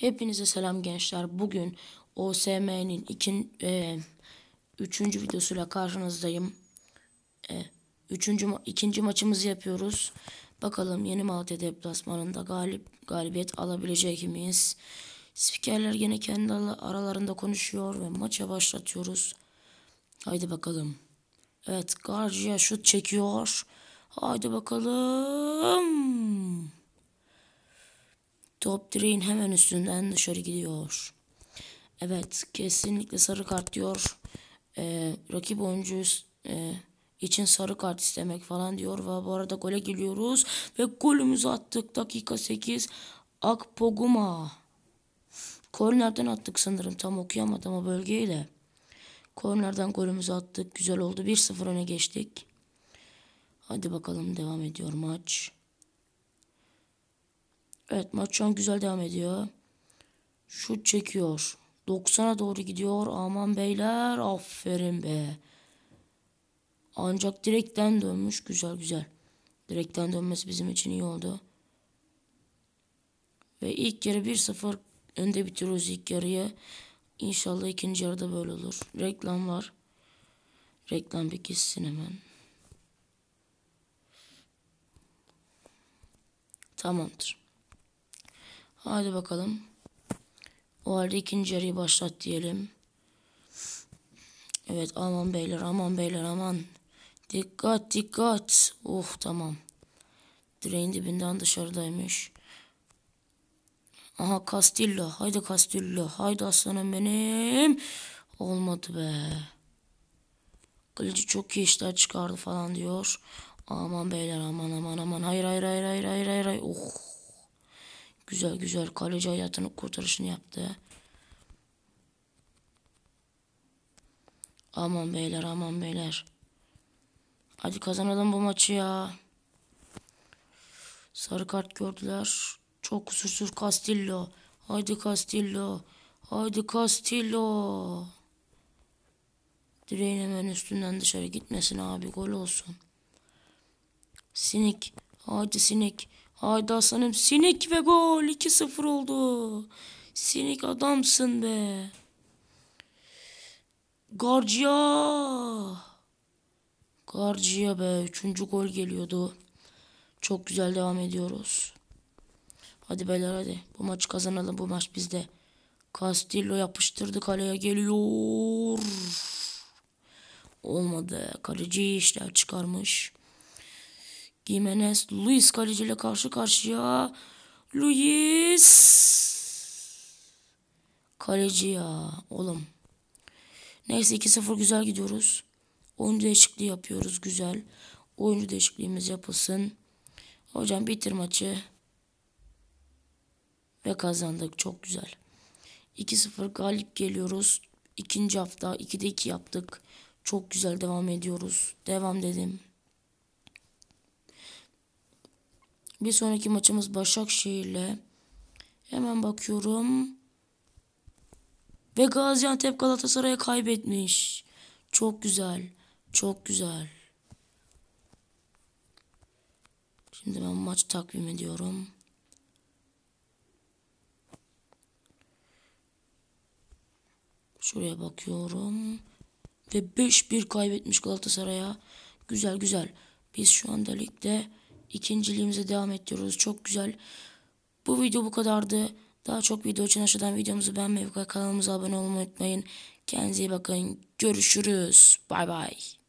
Hepinize selam gençler. Bugün OSM'nin ikin, e, üçüncü videosuyla karşınızdayım. E, üçüncü, ikinci maçımızı yapıyoruz. Bakalım yeni Malatya deplasmanında galip, galibiyet alabilecek miyiz? Spikerler yine kendi aralarında konuşuyor ve maça başlatıyoruz. Haydi bakalım. Evet Garcia şut çekiyor. Haydi bakalım. Top direğin hemen üstünden dışarı gidiyor. Evet kesinlikle sarı kart diyor. Ee, rakip oyuncu e, için sarı kart istemek falan diyor. Ve bu arada gole geliyoruz. Ve golümüzü attık. Dakika 8. Akpoguma. Kornerden attık sanırım. Tam okuyamadım o bölgeyle. Kornerden golümüzü attık. Güzel oldu. 1-0 öne geçtik. Hadi bakalım devam ediyor maç. Evet maç şu an güzel devam ediyor. Şut çekiyor. 90'a doğru gidiyor. Aman beyler aferin be. Ancak direkten dönmüş. Güzel güzel. Direkten dönmesi bizim için iyi oldu. Ve ilk yarı 1-0 önde bitiriyoruz ilk yarıyı. İnşallah ikinci yarıda böyle olur. Reklam var. Reklam bir kessin hemen. Tamamdır. Hadi bakalım. O halde ikinci yarıyı başlat diyelim. Evet aman beyler aman beyler aman. Dikkat dikkat. Oh tamam. Drain dibinden dışarıdaymış. Aha Castillo. Haydi Castillo. Haydi aslanım benim. Olmadı be. Kaleci çok iyi işler çıkardı falan diyor. Aman beyler aman aman aman. Hayır hayır hayır hayır hayır. Güzel güzel kaleci hayatını kurtarışını yaptı. Aman beyler aman beyler. Hadi kazanalım bu maçı ya. Sarı kart gördüler. Çok kusursuz Castillo. Haydi Castillo. Haydi Castillo. Direğin hemen üstünden dışarı gitmesin abi. Gol olsun. Sinik. Haydi Sinik. Hayda aslanım sinik ve gol 2-0 oldu. Sinik adamsın be. Garcia. Garcia be. Üçüncü gol geliyordu. Çok güzel devam ediyoruz. Hadi beyler hadi. Bu maçı kazanalım. Bu maç bizde. Castillo yapıştırdı kaleye geliyor. Olmadı. Kaleci işler çıkarmış. Gimenez Luis kaleciyle karşı karşıya. Luis. Kaleci ya oğlum. Neyse 2-0 güzel gidiyoruz. Oyuncu değişikliği yapıyoruz güzel. Oyuncu değişikliğimiz yapılsın. Hocam bitir maçı. Ve kazandık çok güzel. 2-0 galip geliyoruz. İkinci hafta 2'de 2 yaptık. Çok güzel devam ediyoruz. Devam dedim. Bir sonraki maçımız Başakşehir'le. Hemen bakıyorum. Ve Gaziantep Galatasaray'a kaybetmiş. Çok güzel. Çok güzel. Şimdi ben maç takvim ediyorum. Şuraya bakıyorum. Ve 5-1 kaybetmiş Galatasaray'a. Güzel güzel. Biz şu anda ligde ikinciliğimize devam ediyoruz. Çok güzel. Bu video bu kadardı. Daha çok video için aşağıdan videomuzu beğenmeyi ve kanalımıza abone olmayı unutmayın. Kendinize iyi bakın. Görüşürüz. Bay bay.